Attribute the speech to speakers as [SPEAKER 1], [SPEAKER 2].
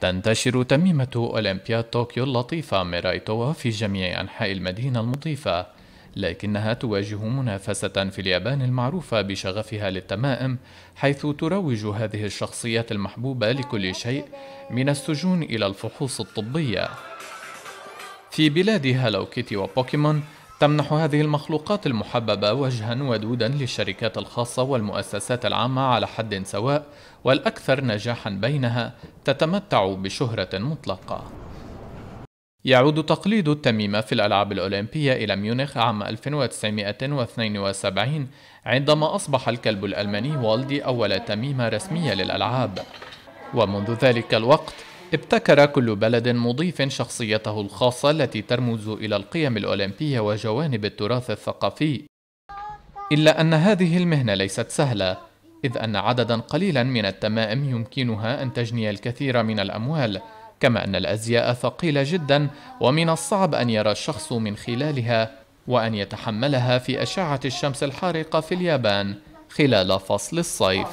[SPEAKER 1] تنتشر تميمة أولمبياد طوكيو اللطيفة ميرايتوا في جميع أنحاء المدينة المضيفة لكنها تواجه منافسة في اليابان المعروفة بشغفها للتمائم حيث تروج هذه الشخصيات المحبوبة لكل شيء من السجون إلى الفحوص الطبية في بلاد هالو كيتي وبوكيمون تمنح هذه المخلوقات المحببة وجها ودودا للشركات الخاصة والمؤسسات العامة على حد سواء والأكثر نجاحا بينها تتمتع بشهرة مطلقة يعود تقليد التميمة في الألعاب الأولمبية إلى ميونخ عام 1972 عندما أصبح الكلب الألماني والدي أول تميمة رسمية للألعاب ومنذ ذلك الوقت ابتكر كل بلد مضيف شخصيته الخاصة التي ترمز إلى القيم الأولمبية وجوانب التراث الثقافي إلا أن هذه المهنة ليست سهلة إذ أن عددا قليلا من التمائم يمكنها أن تجني الكثير من الأموال كما أن الأزياء ثقيلة جدا ومن الصعب أن يرى الشخص من خلالها وأن يتحملها في أشعة الشمس الحارقة في اليابان خلال فصل الصيف